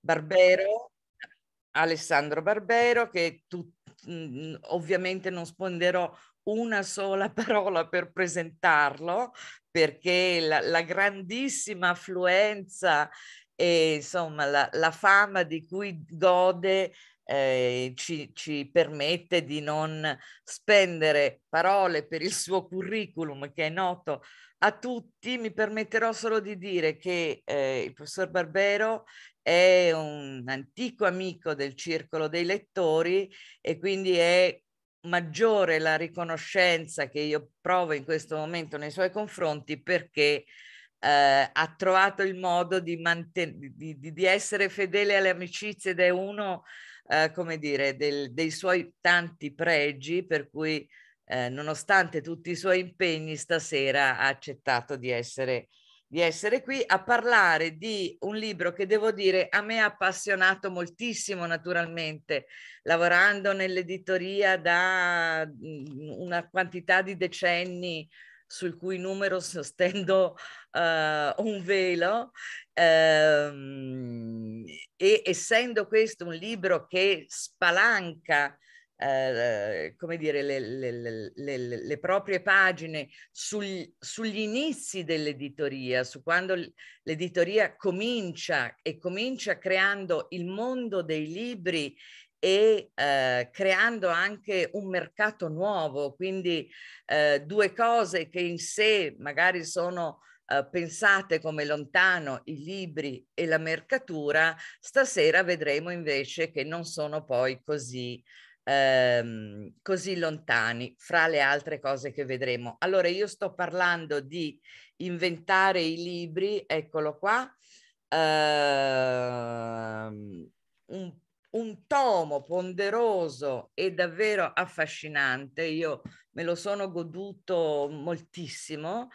Barbero, Alessandro Barbero, che tu, mm, ovviamente non sponderò una sola parola per presentarlo, perché la, la grandissima affluenza e insomma la, la, fama di cui gode eh, ci, ci, permette di non spendere parole per il suo curriculum che è noto a tutti, mi permetterò solo di dire che eh, il professor Barbero è un antico amico del circolo dei lettori e quindi è maggiore la riconoscenza che io provo in questo momento nei suoi confronti perché eh, ha trovato il modo di, manten- di, di essere fedele alle amicizie ed è uno eh, come dire, del, dei suoi tanti pregi, per cui eh, nonostante tutti i suoi impegni stasera ha accettato di essere, di essere qui a parlare di un libro che devo dire a me ha appassionato moltissimo naturalmente, lavorando nell'editoria da mm, una quantità di decenni sul cui numero sostengo uh, eh, un velo ehm, e essendo questo un libro che spalanca eh, come dire, le, le, le, le proprie pagine sul, sugli inizi dell'editoria, su quando l'editoria comincia e comincia creando il mondo dei libri e eh, creando anche un mercato nuovo, quindi eh, due cose che in sé magari sono eh, pensate come lontano, i libri e la mercatura, stasera vedremo invece che non sono poi così, ehm, così lontani fra le altre cose che vedremo. Allora io sto parlando di inventare i libri, eccolo qua, ehm, un un tomo ponderoso e davvero affascinante, io me lo sono goduto moltissimo,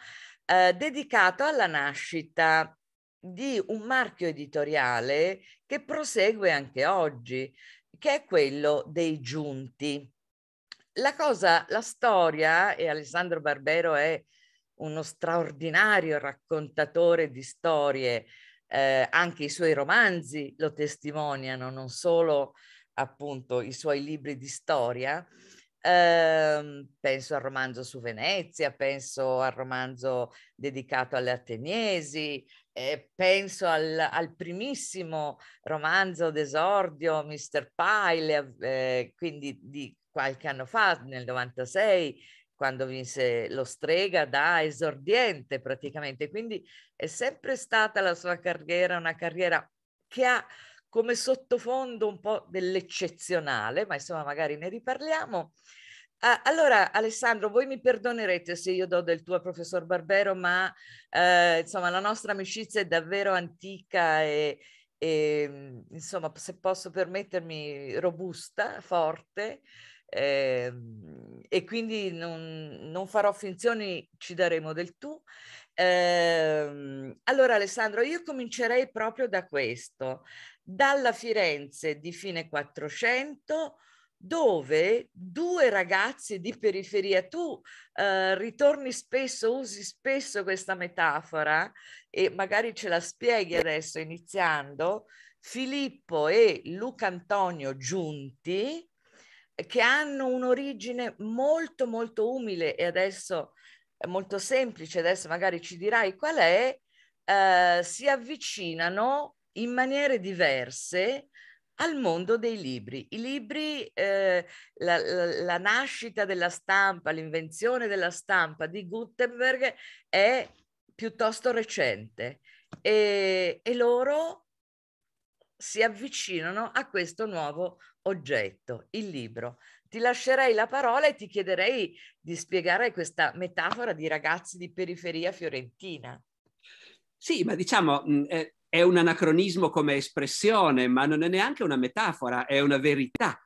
eh, dedicato alla nascita di un marchio editoriale che prosegue anche oggi, che è quello dei giunti. La cosa, la storia, e Alessandro Barbero è uno straordinario raccontatore di storie, eh, anche i suoi romanzi lo testimoniano, non solo appunto i suoi libri di storia. Eh, penso al romanzo su Venezia, penso al romanzo dedicato alle ateniesi, eh, penso al, al, primissimo romanzo d'esordio, Mr. Pyle, ehm, quindi di qualche anno fa, nel 96, quando vinse lo Strega da esordiente praticamente, quindi è sempre stata la sua carriera una carriera che ha come sottofondo un po' dell'eccezionale, ma insomma magari ne riparliamo. Ah, allora Alessandro, voi mi perdonerete se io do del tuo professor Barbero, ma eh, insomma la nostra amicizia è davvero antica e, e mm, insomma se posso permettermi robusta, forte eh, e quindi non, non, farò finzioni, ci daremo del tu. Eh, allora Alessandro, io comincerei proprio da questo, dalla Firenze di fine 400 dove due ragazzi di periferia, tu eh, ritorni spesso, usi spesso questa metafora e magari ce la spieghi adesso iniziando, Filippo e Luca Antonio Giunti che hanno un'origine molto molto umile e adesso molto semplice, adesso magari ci dirai qual è, eh, si avvicinano in maniere diverse al mondo dei libri. I libri, eh, la, la, la, nascita della stampa, l'invenzione della stampa di Gutenberg è piuttosto recente e, e loro si avvicinano a questo nuovo oggetto, il libro. Ti lascerei la parola e ti chiederei di spiegare questa metafora di ragazzi di periferia fiorentina. Sì, ma diciamo mm, è un anacronismo come espressione, ma non è neanche una metafora, è una verità.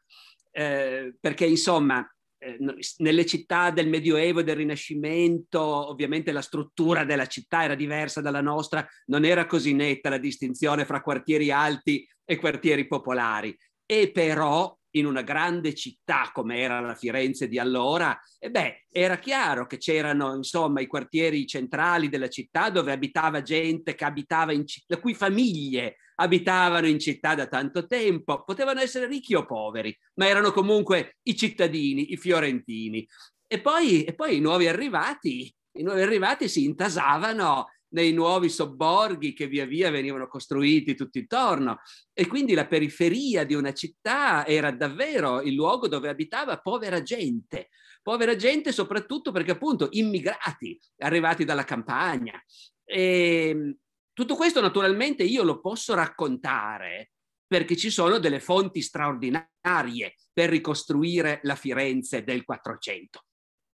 Eh, perché insomma eh, nelle città del Medioevo e del Rinascimento, ovviamente la struttura della città era diversa dalla nostra, non era così netta la distinzione fra quartieri alti e quartieri popolari. E però in una grande città come era la Firenze di allora, e eh beh, era chiaro che c'erano insomma i quartieri centrali della città dove abitava gente che abitava in città, le cui famiglie abitavano in città da tanto tempo, potevano essere ricchi o poveri, ma erano comunque i cittadini, i fiorentini. E poi, e poi i, nuovi arrivati, i nuovi arrivati si intasavano nei nuovi sobborghi che via via venivano costruiti tutto intorno e quindi la periferia di una città era davvero il luogo dove abitava povera gente, povera gente soprattutto perché appunto immigrati arrivati dalla campagna. E, ehm, tutto questo naturalmente io lo posso raccontare perché ci sono delle fonti straordinarie per ricostruire la Firenze del 400.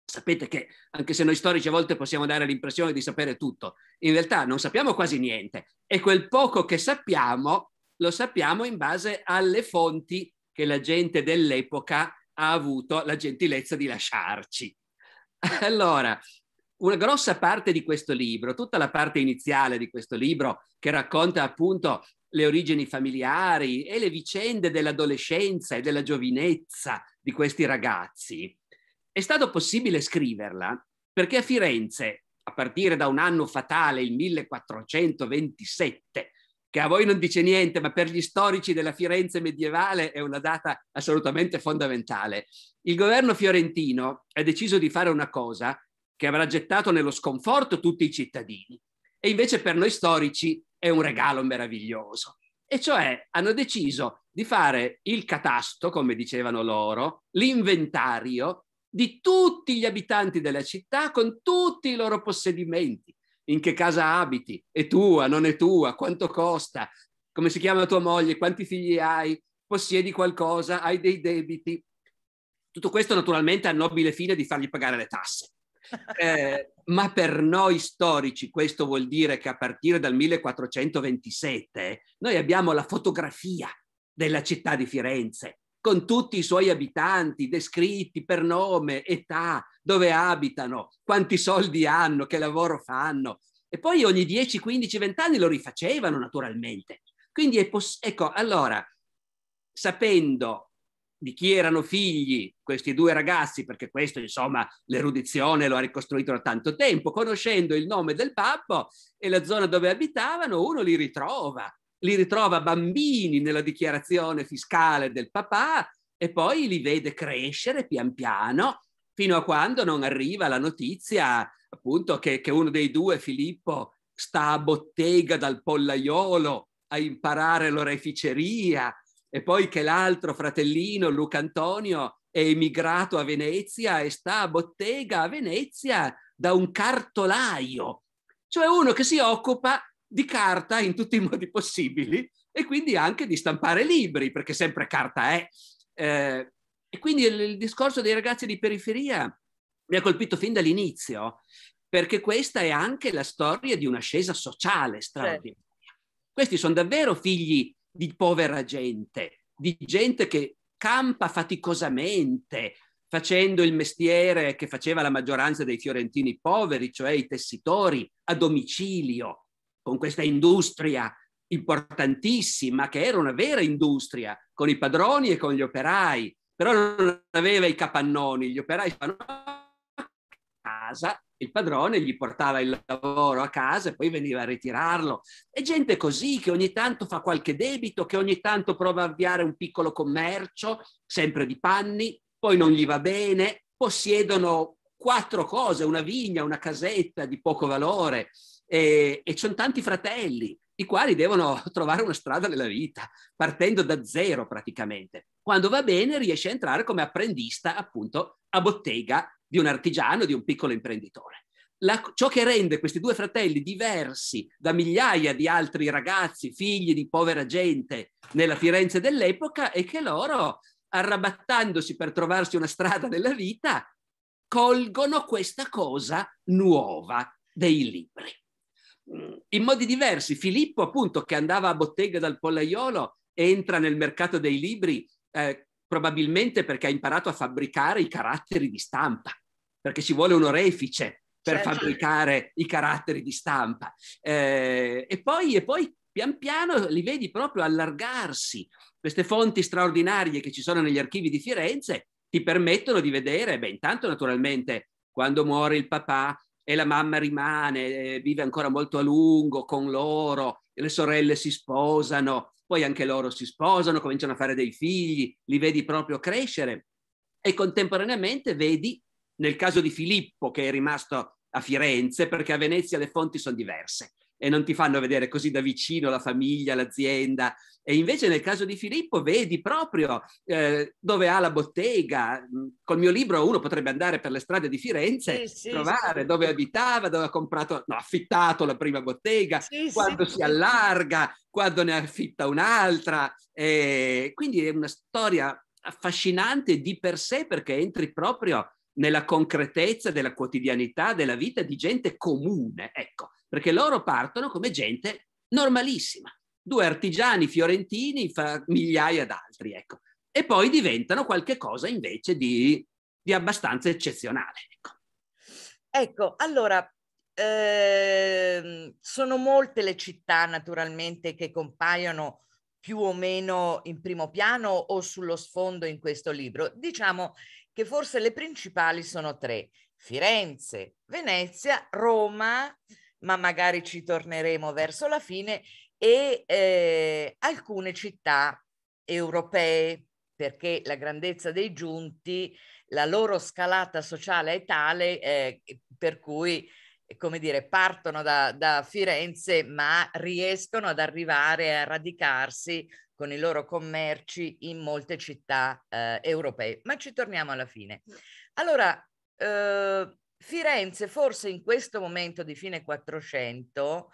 Sapete che anche se noi storici a volte possiamo dare l'impressione di sapere tutto, in realtà non sappiamo quasi niente e quel poco che sappiamo lo sappiamo in base alle fonti che la gente dell'epoca ha avuto la gentilezza di lasciarci. Allora, una grossa parte di questo libro, tutta la parte iniziale di questo libro che racconta appunto le origini familiari e le vicende dell'adolescenza e della giovinezza di questi ragazzi, è stato possibile scriverla perché a Firenze, a partire da un anno fatale, il 1427, che a voi non dice niente, ma per gli storici della Firenze medievale è una data assolutamente fondamentale. Il governo fiorentino ha deciso di fare una cosa che avrà gettato nello sconforto tutti i cittadini. E invece per noi storici è un regalo meraviglioso. E cioè hanno deciso di fare il catasto, come dicevano loro, l'inventario di tutti gli abitanti della città con tutti i loro possedimenti. In che casa abiti? È tua, non è tua? Quanto costa? Come si chiama tua moglie? Quanti figli hai? Possiedi qualcosa? Hai dei debiti? Tutto questo naturalmente ha nobile fine di fargli pagare le tasse. Eh, ma per noi storici questo vuol dire che a partire dal 1427 noi abbiamo la fotografia della città di Firenze, con tutti i suoi abitanti descritti per nome, età, dove abitano, quanti soldi hanno, che lavoro fanno. E poi ogni 10, 15, 20 anni lo rifacevano naturalmente. Quindi è possibile. ecco, allora, sapendo di chi erano figli questi due ragazzi, perché questo insomma l'erudizione lo ha ricostruito da tanto tempo, conoscendo il nome del babbo e la zona dove abitavano, uno li ritrova, li ritrova bambini nella dichiarazione fiscale del papà e poi li vede crescere pian piano fino a quando non arriva la notizia appunto che, che uno dei due, Filippo, sta a bottega dal pollaiolo a imparare l'oreficeria e poi che l'altro fratellino, Luca Antonio, è emigrato a Venezia e sta a bottega a Venezia da un cartolaio, cioè uno che si occupa di carta in tutti i modi possibili e quindi anche di stampare libri, perché sempre carta è. Eh, e quindi il, il discorso dei ragazzi di periferia mi ha colpito fin dall'inizio, perché questa è anche la storia di un'ascesa sociale straordinaria. Sì. Questi sono davvero figli di povera gente, di gente che campa faticosamente facendo il mestiere che faceva la maggioranza dei fiorentini poveri, cioè i tessitori a domicilio, con questa industria importantissima che era una vera industria con i padroni e con gli operai, però non aveva i capannoni, gli operai fanno a casa il padrone gli portava il lavoro a casa e poi veniva a ritirarlo. E gente così che ogni tanto fa qualche debito, che ogni tanto prova a avviare un piccolo commercio, sempre di panni, poi non gli va bene, possiedono quattro cose, una vigna, una casetta di poco valore e, e sono tanti fratelli i quali devono trovare una strada nella vita, partendo da zero praticamente. Quando va bene riesce a entrare come apprendista appunto a bottega di un artigiano, di un piccolo imprenditore. La, ciò che rende questi due fratelli diversi da migliaia di altri ragazzi, figli di povera gente nella Firenze dell'epoca, è che loro, arrabattandosi per trovarsi una strada nella vita, colgono questa cosa nuova dei libri. Mm, in modi diversi, Filippo, appunto, che andava a bottega dal pollaiolo, entra nel mercato dei libri eh, probabilmente perché ha imparato a fabbricare i caratteri di stampa perché ci vuole un orefice per certo. fabbricare i caratteri di stampa. Eh, e, poi, e poi pian piano li vedi proprio allargarsi. Queste fonti straordinarie che ci sono negli archivi di Firenze ti permettono di vedere, beh, intanto naturalmente quando muore il papà e la mamma rimane, eh, vive ancora molto a lungo con loro, le sorelle si sposano, poi anche loro si sposano, cominciano a fare dei figli, li vedi proprio crescere e contemporaneamente vedi nel caso di Filippo che è rimasto a Firenze, perché a Venezia le fonti sono diverse e non ti fanno vedere così da vicino la famiglia, l'azienda. E invece nel caso di Filippo vedi proprio eh, dove ha la bottega. Mm, col mio libro uno potrebbe andare per le strade di Firenze, sì, trovare sì, dove abitava, dove ha comprato, no, affittato la prima bottega, quando si allarga, quando ne affitta un'altra. Eh, quindi è una storia affascinante di per sé perché entri proprio nella concretezza della quotidianità della vita di gente comune, ecco, perché loro partono come gente normalissima, due artigiani fiorentini fa migliaia d'altri, ecco, e poi diventano qualche cosa invece di, di abbastanza eccezionale. Ecco, ecco allora, eh, sono molte le città naturalmente che compaiono più o meno in primo piano o sullo sfondo in questo libro. Diciamo che forse le principali sono tre, Firenze, Venezia, Roma, ma magari ci torneremo verso la fine, e eh, alcune città europee, perché la grandezza dei giunti, la loro scalata sociale è tale eh, per cui come dire, partono da, da, Firenze ma riescono ad arrivare a radicarsi con i loro commerci in molte città eh, europee. Ma ci torniamo alla fine. Allora, eh, Firenze forse in questo momento di fine 400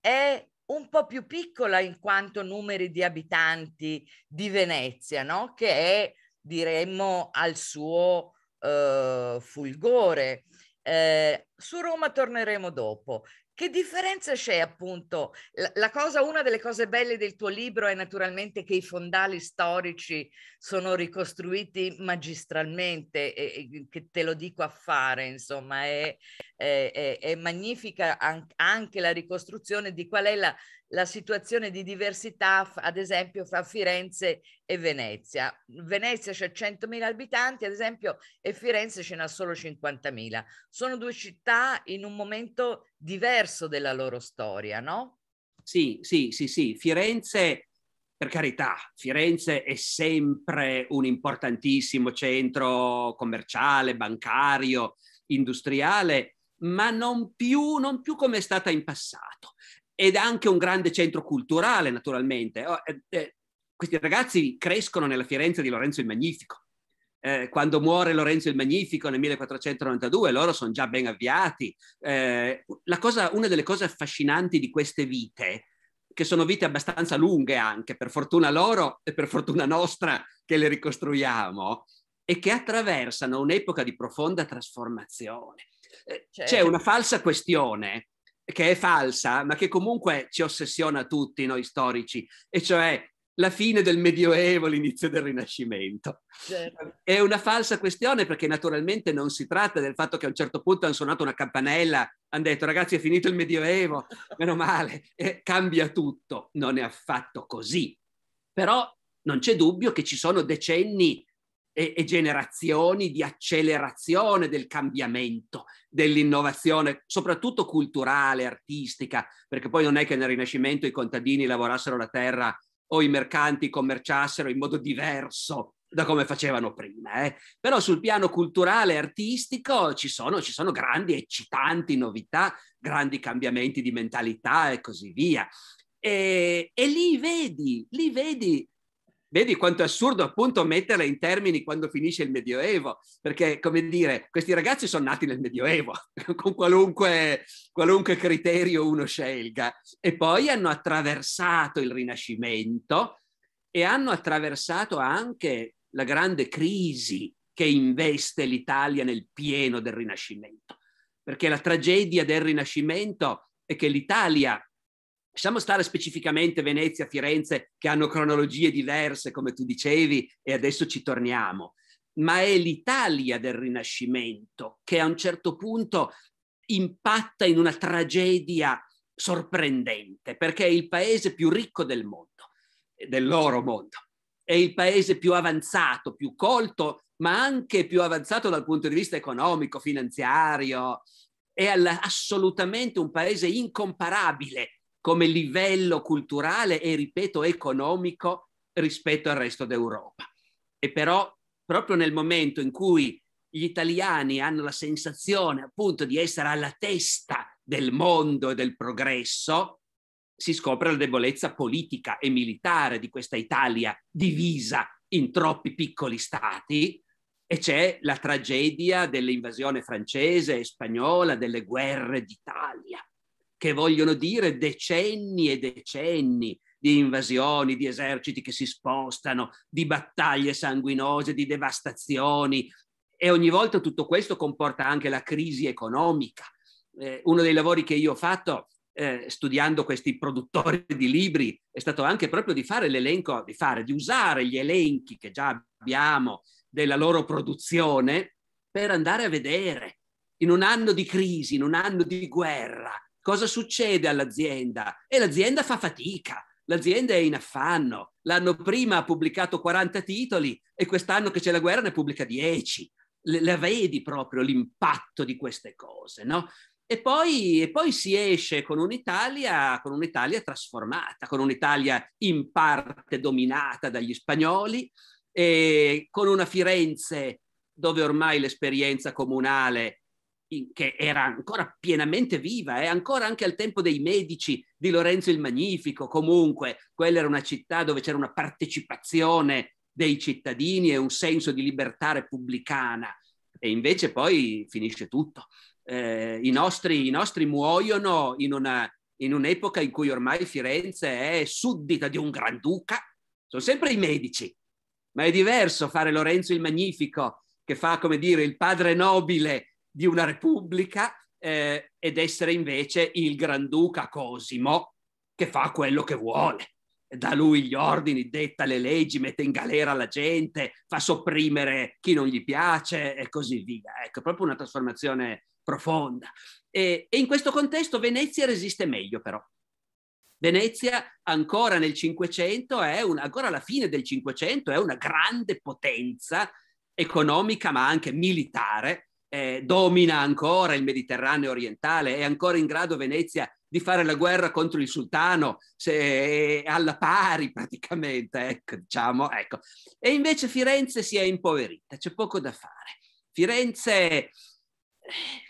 è un po' più piccola in quanto numeri di abitanti di Venezia, no? che è, diremmo, al suo eh, fulgore. Eh, su Roma torneremo dopo. Che differenza c'è appunto? La cosa, una delle cose belle del tuo libro è naturalmente che i fondali storici sono ricostruiti magistralmente, e, e, che te lo dico a fare, insomma, è, è, è, è magnifica anche la ricostruzione di qual è la la situazione di diversità, ad esempio, fra Firenze e Venezia. Venezia c'è 100.000 abitanti, ad esempio, e Firenze ce n'ha solo 50.000. Sono due città in un momento diverso della loro storia, no? Sì, sì, sì, sì. Firenze, per carità, Firenze è sempre un importantissimo centro commerciale, bancario, industriale, ma non più, non più come è stata in passato ed anche un grande centro culturale, naturalmente. Oh, eh, eh, questi ragazzi crescono nella Firenze di Lorenzo il Magnifico. Eh, quando muore Lorenzo il Magnifico nel 1492, loro sono già ben avviati. Eh, cosa, una delle cose affascinanti di queste vite, che sono vite abbastanza lunghe anche, per fortuna loro e per fortuna nostra che le ricostruiamo, è che attraversano un'epoca di profonda trasformazione. Eh, c'è certo. una falsa questione che è falsa, ma che comunque ci ossessiona tutti noi storici, e cioè la fine del Medioevo, l'inizio del Rinascimento. Certo. È una falsa questione perché naturalmente non si tratta del fatto che a un certo punto hanno suonato una campanella, hanno detto ragazzi è finito il Medioevo, meno male, eh, cambia tutto. Non è affatto così. Però non c'è dubbio che ci sono decenni e, e generazioni di accelerazione del cambiamento, dell'innovazione, soprattutto culturale, artistica, perché poi non è che nel Rinascimento i contadini lavorassero la terra o i mercanti commerciassero in modo diverso da come facevano prima. Eh. Però sul piano culturale e artistico ci sono, ci sono grandi, eccitanti novità, grandi cambiamenti di mentalità e così via. E, e lì vedi, lì vedi vedi quanto è assurdo appunto metterla in termini quando finisce il Medioevo, perché come dire, questi ragazzi sono nati nel Medioevo, con qualunque, qualunque criterio uno scelga, e poi hanno attraversato il Rinascimento e hanno attraversato anche la grande crisi che investe l'Italia nel pieno del Rinascimento, perché la tragedia del Rinascimento è che l'Italia Lasciamo stare specificamente Venezia, Firenze, che hanno cronologie diverse, come tu dicevi, e adesso ci torniamo, ma è l'Italia del Rinascimento che a un certo punto impatta in una tragedia sorprendente, perché è il paese più ricco del mondo, del loro mondo, è il paese più avanzato, più colto, ma anche più avanzato dal punto di vista economico, finanziario, è assolutamente un paese incomparabile come livello culturale e, ripeto, economico rispetto al resto d'Europa. E però proprio nel momento in cui gli italiani hanno la sensazione appunto di essere alla testa del mondo e del progresso, si scopre la debolezza politica e militare di questa Italia divisa in troppi piccoli stati e c'è la tragedia dell'invasione francese e spagnola, delle guerre d'Italia che vogliono dire decenni e decenni di invasioni, di eserciti che si spostano, di battaglie sanguinose, di devastazioni. E ogni volta tutto questo comporta anche la crisi economica. Eh, uno dei lavori che io ho fatto eh, studiando questi produttori di libri è stato anche proprio di fare l'elenco, di, fare, di usare gli elenchi che già abbiamo della loro produzione per andare a vedere in un anno di crisi, in un anno di guerra, cosa succede all'azienda? E l'azienda fa fatica, l'azienda è in affanno. L'anno prima ha pubblicato 40 titoli e quest'anno che c'è la guerra ne pubblica 10. La vedi proprio l'impatto di queste cose, no? E poi, e poi, si esce con un'Italia, con un'Italia trasformata, con un'Italia in parte dominata dagli spagnoli, con una Firenze dove ormai l'esperienza comunale che era ancora pienamente viva e eh, ancora anche al tempo dei medici di Lorenzo il Magnifico, comunque quella era una città dove c'era una partecipazione dei cittadini e un senso di libertà repubblicana e invece poi finisce tutto. Eh, i, nostri, i, nostri, muoiono in, una, in un'epoca in cui ormai Firenze è suddita di un granduca, sono sempre i medici, ma è diverso fare Lorenzo il Magnifico che fa, come dire, il padre nobile di una repubblica eh, ed essere invece il Granduca Cosimo che fa quello che vuole. Da lui gli ordini, detta le leggi, mette in galera la gente, fa sopprimere chi non gli piace e così via. Ecco, proprio una trasformazione profonda. E, e in questo contesto Venezia resiste meglio però. Venezia ancora nel Cinquecento, ancora alla fine del Cinquecento, è una grande potenza economica ma anche militare eh, domina ancora il Mediterraneo orientale, è ancora in grado Venezia di fare la guerra contro il sultano, se, è eh, alla pari praticamente, ecco, diciamo, ecco. E invece Firenze si è impoverita, c'è poco da fare. Firenze,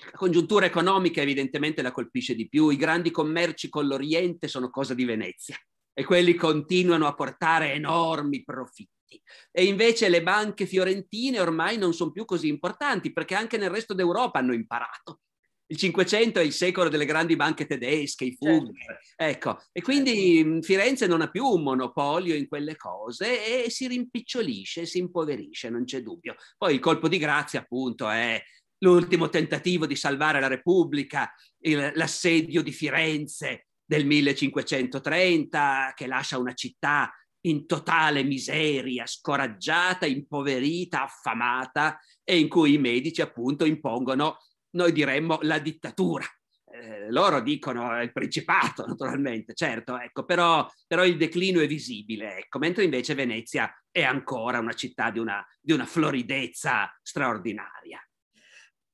la congiuntura economica evidentemente la colpisce di più, i grandi commerci con l'Oriente sono cosa di Venezia e quelli continuano a portare enormi profitti importanti. E invece le banche fiorentine ormai non sono più così importanti perché anche nel resto d'Europa hanno imparato. Il Cinquecento è il secolo delle grandi banche tedesche, i Fugger, certo. ecco. E certo. quindi Firenze non ha più un monopolio in quelle cose e si rimpicciolisce, si impoverisce, non c'è dubbio. Poi il colpo di grazia, appunto, è l'ultimo tentativo di salvare la Repubblica, il, l'assedio di Firenze del 1530 che lascia una città in totale miseria, scoraggiata, impoverita, affamata e in cui i medici appunto impongono, noi diremmo, la dittatura. Eh, loro dicono eh, il principato, naturalmente, certo, ecco, però, però, il declino è visibile, ecco, mentre invece Venezia è ancora una città di una, di una floridezza straordinaria.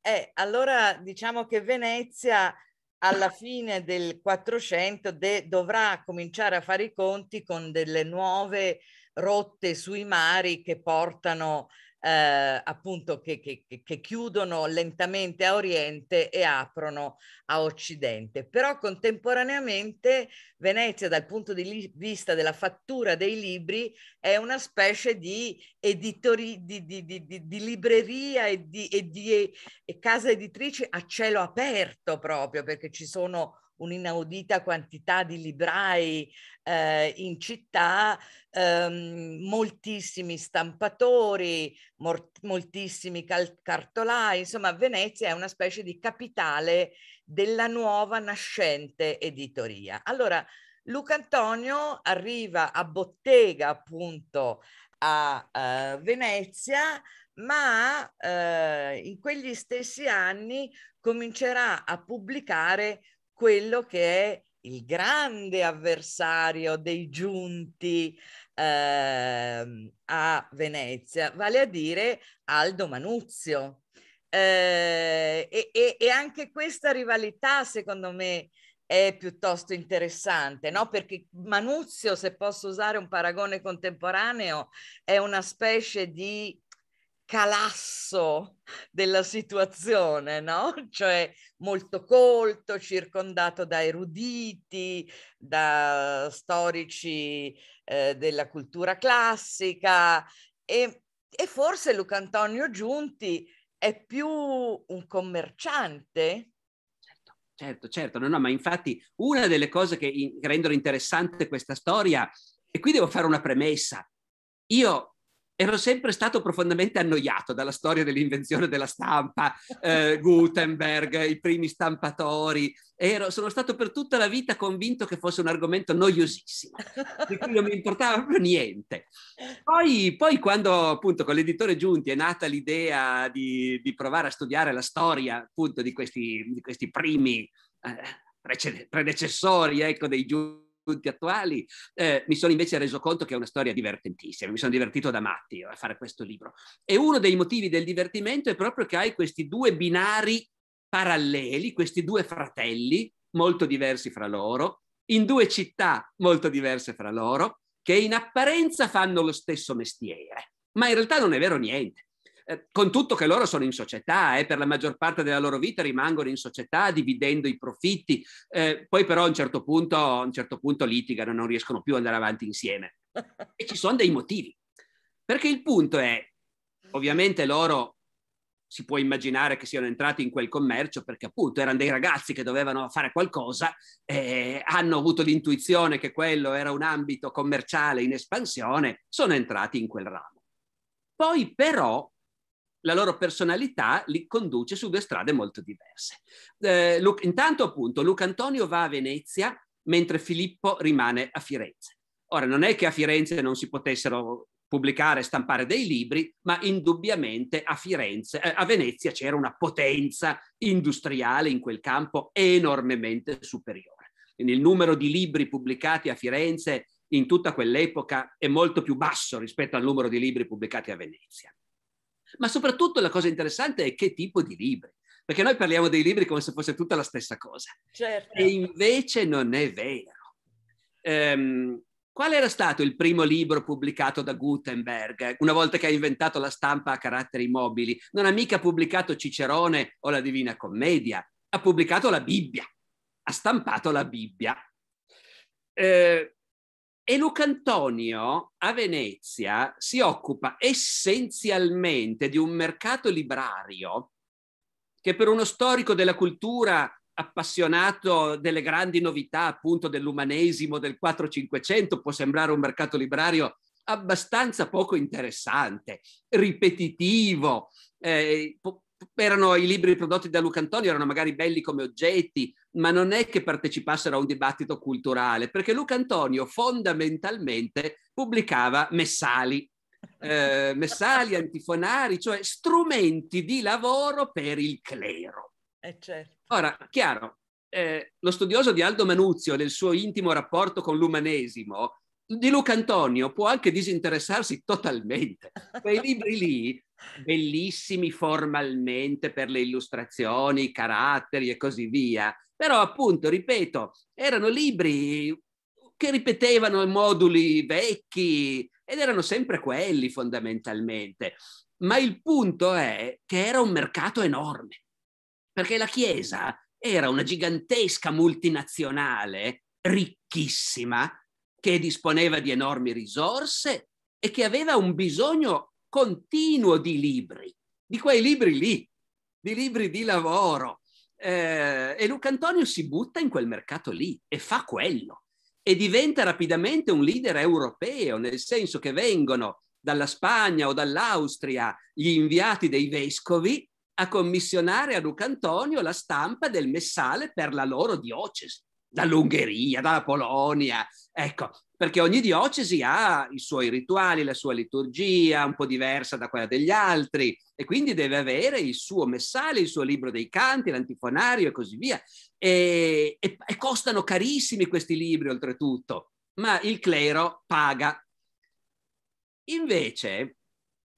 Eh, allora diciamo che Venezia alla fine del 400 de- dovrà cominciare a fare i conti con delle nuove rotte sui mari che portano eh, appunto che, che, che, chiudono lentamente a Oriente e aprono a Occidente. Però contemporaneamente Venezia dal punto di vista della fattura dei libri è una specie di, editori, di, di, di libreria e di, e e casa editrice a cielo aperto proprio perché ci sono un'inaudita quantità di librai eh, in città, ehm, moltissimi stampatori, mort- moltissimi cal- cartolai, insomma Venezia è una specie di capitale della nuova nascente editoria. Allora Luca Antonio arriva a bottega appunto a eh, Venezia ma eh, in quegli stessi anni comincerà a pubblicare quello che è il grande avversario dei giunti eh, a Venezia, vale a dire Aldo Manuzio. Eh, e, e, anche questa rivalità, secondo me, è piuttosto interessante, no? Perché Manuzio, se posso usare un paragone contemporaneo, è una specie di calasso della situazione, no? Cioè molto colto, circondato da eruditi, da storici eh, della cultura classica e, e forse Luca Antonio Giunti è più un commerciante certo, certo, certo, no, no, ma infatti una delle cose che in- rendono interessante questa storia, e qui devo fare una premessa, io ero sempre stato profondamente annoiato dalla storia dell'invenzione della stampa, eh, Gutenberg, i primi stampatori. Ero, sono stato per tutta la vita convinto che fosse un argomento noiosissimo, di cui non mi importava proprio niente. Poi, poi quando appunto con l'editore Giunti è nata l'idea di, di provare a studiare la storia appunto di questi, di questi primi eh, predecessori ecco, dei Giunti, punti attuali, eh, mi sono invece reso conto che è una storia divertentissima, mi sono divertito da matti a fare questo libro. E uno dei motivi del divertimento è proprio che hai questi due binari paralleli, questi due fratelli molto diversi fra loro, in due città molto diverse fra loro, che in apparenza fanno lo stesso mestiere, ma in realtà non è vero niente. Eh, con tutto che loro sono in società e eh, per la maggior parte della loro vita rimangono in società dividendo i profitti, eh, poi però a un, certo punto, a un certo punto litigano, non riescono più ad andare avanti insieme. E ci sono dei motivi, perché il punto è, ovviamente loro si può immaginare che siano entrati in quel commercio perché appunto erano dei ragazzi che dovevano fare qualcosa, eh, hanno avuto l'intuizione che quello era un ambito commerciale in espansione, sono entrati in quel ramo. Poi però la loro personalità li conduce su due strade molto diverse. Eh, Luca, intanto appunto Luca Antonio va a Venezia mentre Filippo rimane a Firenze. Ora non è che a Firenze non si potessero pubblicare e stampare dei libri, ma indubbiamente a Firenze, eh, a Venezia c'era una potenza industriale in quel campo enormemente superiore. Quindi il numero di libri pubblicati a Firenze in tutta quell'epoca è molto più basso rispetto al numero di libri pubblicati a Venezia ma soprattutto la cosa interessante è che tipo di libri, perché noi parliamo dei libri come se fosse tutta la stessa cosa. Certo. E invece non è vero. Ehm, qual era stato il primo libro pubblicato da Gutenberg, una volta che ha inventato la stampa a caratteri mobili? Non ha mica pubblicato Cicerone o la Divina Commedia, ha pubblicato la Bibbia, ha stampato la Bibbia. Eh, e Luca Antonio a Venezia si occupa essenzialmente di un mercato librario che per uno storico della cultura appassionato delle grandi novità appunto dell'umanesimo del 4-500 può sembrare un mercato librario abbastanza poco interessante, ripetitivo. Eh, erano i libri prodotti da Luca Antonio, erano magari belli come oggetti, ma non è che partecipassero a un dibattito culturale, perché Luca Antonio fondamentalmente pubblicava messali, eh, messali, antifonari, cioè strumenti di lavoro per il clero. Eh certo. Ora, chiaro, eh, lo studioso di Aldo Manuzio nel suo intimo rapporto con l'umanesimo, di Luca Antonio può anche disinteressarsi totalmente. Quei libri lì, bellissimi formalmente per le illustrazioni, i caratteri e così via, però appunto, ripeto, erano libri che ripetevano moduli vecchi ed erano sempre quelli fondamentalmente. Ma il punto è che era un mercato enorme, perché la Chiesa era una gigantesca multinazionale ricchissima che disponeva di enormi risorse e che aveva un bisogno continuo di libri, di quei libri lì, di libri di lavoro, eh, e Luca Antonio si butta in quel mercato lì e fa quello e diventa rapidamente un leader europeo, nel senso che vengono dalla Spagna o dall'Austria gli inviati dei vescovi a commissionare a Luca Antonio la stampa del messale per la loro diocesi dall'Ungheria, dalla Polonia. Ecco, perché ogni diocesi ha i suoi rituali, la sua liturgia, un po' diversa da quella degli altri, e quindi deve avere il suo messale, il suo libro dei canti, l'antifonario e così via. E, e, e costano carissimi questi libri, oltretutto, ma il clero paga. Invece,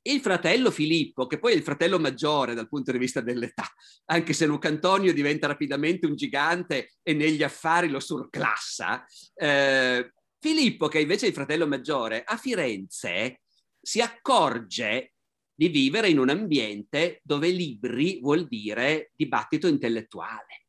il fratello Filippo, che poi è il fratello maggiore dal punto di vista dell'età, anche se Luca Antonio diventa rapidamente un gigante e negli affari lo surclassa, eh, Filippo, che invece è il fratello maggiore, a Firenze si accorge di vivere in un ambiente dove libri vuol dire dibattito intellettuale.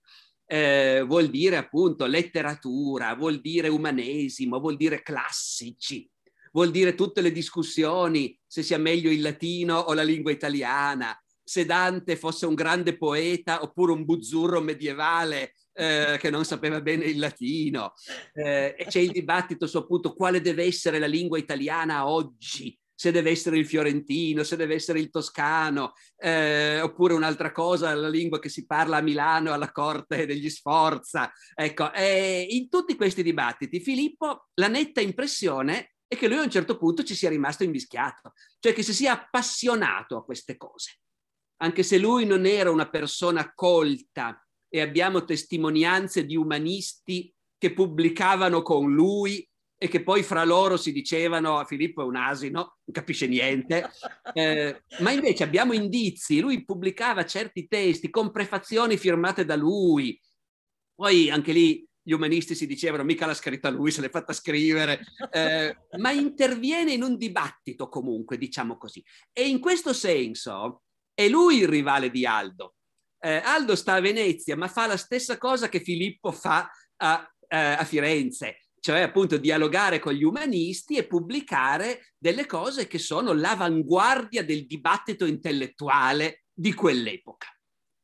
Eh, vuol dire appunto letteratura, vuol dire umanesimo, vuol dire classici, vuol dire tutte le discussioni se sia meglio il latino o la lingua italiana, se Dante fosse un grande poeta oppure un buzzurro medievale eh, che non sapeva bene il latino. Eh, e c'è il dibattito su appunto quale deve essere la lingua italiana oggi, se deve essere il fiorentino, se deve essere il toscano, eh, oppure un'altra cosa, la lingua che si parla a Milano alla corte degli Sforza. Ecco, eh, in tutti questi dibattiti Filippo la netta impressione e che lui a un certo punto ci sia rimasto invischiato, cioè che si sia appassionato a queste cose. Anche se lui non era una persona colta e abbiamo testimonianze di umanisti che pubblicavano con lui e che poi fra loro si dicevano a ah, Filippo è un asino, non capisce niente, eh, ma invece abbiamo indizi, lui pubblicava certi testi con prefazioni firmate da lui, poi anche lì gli umanisti si dicevano mica l'ha scritta lui, se l'è fatta scrivere, eh, ma interviene in un dibattito comunque, diciamo così. E in questo senso è lui il rivale di Aldo. Eh, Aldo sta a Venezia, ma fa la stessa cosa che Filippo fa a, a, eh, a Firenze, cioè appunto dialogare con gli umanisti e pubblicare delle cose che sono l'avanguardia del dibattito intellettuale di quell'epoca.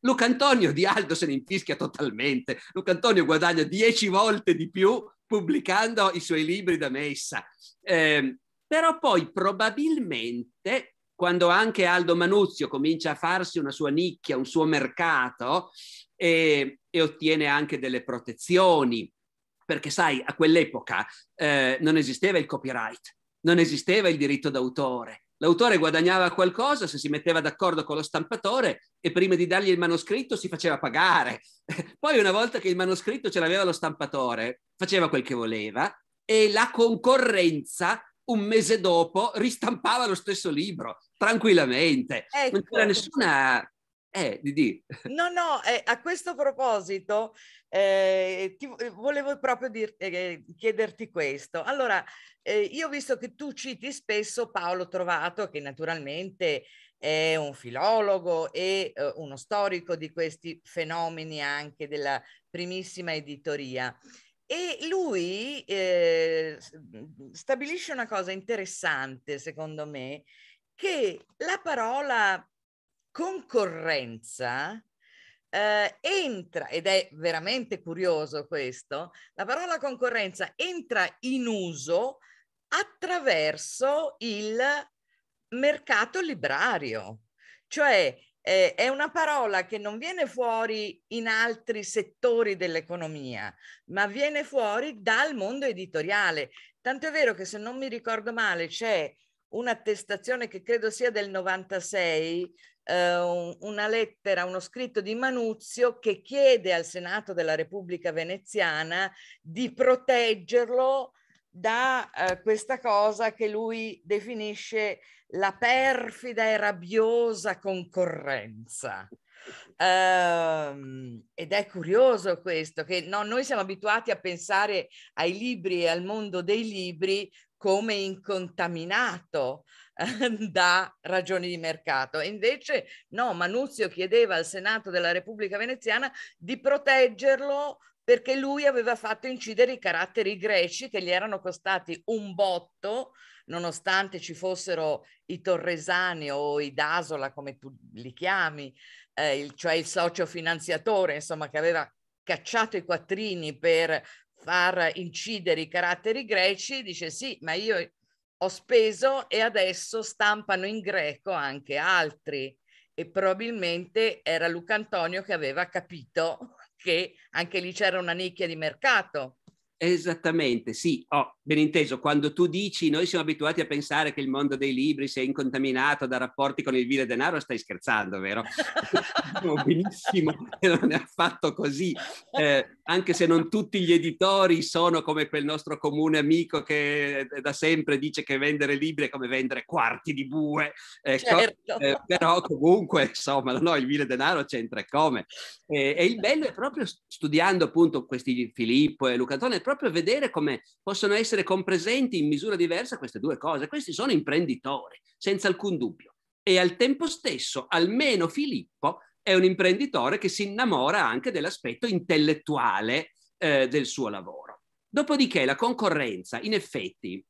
Luca Antonio di Aldo se ne infischia totalmente. Luca Antonio guadagna dieci volte di più pubblicando i suoi libri da messa. Eh, però poi probabilmente quando anche Aldo Manuzio comincia a farsi una sua nicchia, un suo mercato e, e ottiene anche delle protezioni, perché sai, a quell'epoca eh, non esisteva il copyright, non esisteva il diritto d'autore, L'autore guadagnava qualcosa se si metteva d'accordo con lo stampatore e prima di dargli il manoscritto si faceva pagare. Poi una volta che il manoscritto ce l'aveva lo stampatore, faceva quel che voleva e la concorrenza un mese dopo ristampava lo stesso libro tranquillamente. Ecco. Non c'era ecco. nessuna eh, Didi. No, no, eh, a questo proposito eh, ti, eh, volevo proprio dir, eh, chiederti questo. Allora, eh, io ho visto che tu citi spesso Paolo Trovato, che naturalmente è un filologo e uno storico di questi fenomeni anche della primissima editoria. E lui stabilisce una cosa interessante, secondo me, che la parola concorrenza eh, entra, ed è veramente curioso questo, la parola concorrenza entra in uso attraverso il mercato librario, cioè eh, è una parola che non viene fuori in altri settori dell'economia, ma viene fuori dal mondo editoriale. Tanto è vero che se non mi ricordo male c'è un'attestazione che credo sia del 96, eh, una lettera, uno scritto di Manuzio che chiede al Senato della Repubblica Veneziana di proteggerlo da eh, questa cosa che lui definisce la perfida e rabbiosa concorrenza. Uh, ed è curioso questo, che no, noi siamo abituati a pensare ai libri e al mondo dei libri come incontaminato eh, da ragioni di mercato. Invece no, Manuzio chiedeva al Senato della Repubblica Veneziana di proteggerlo perché lui aveva fatto incidere i caratteri greci che gli erano costati un botto, nonostante ci fossero i torresani o i Dasola, come tu li chiami, eh, il, cioè il socio finanziatore, insomma, che aveva cacciato i quattrini per far incidere i caratteri greci, dice sì, ma io ho speso e adesso stampano in greco anche altri. E probabilmente era Luca Antonio che aveva capito che anche lì c'era una nicchia di mercato. Esattamente, sì, oh, ben inteso, quando tu dici noi siamo abituati a pensare che il mondo dei libri sia incontaminato da rapporti con il vile denaro, stai scherzando, vero? no, benissimo, non è affatto così. Eh, anche se non tutti gli editori sono come quel nostro comune amico che eh, da sempre dice che vendere libri è come vendere quarti di bue, ecco, certo. eh, però comunque insomma no, il vile denaro c'entra come. E, e, il bello è proprio studiando appunto questi Filippo e Luca Tone, è proprio vedere come possono essere compresenti in misura diversa queste due cose. Questi sono imprenditori, senza alcun dubbio. E al tempo stesso, almeno Filippo è un imprenditore che si innamora anche dell'aspetto intellettuale eh, del suo lavoro. Dopodiché la concorrenza, in effetti,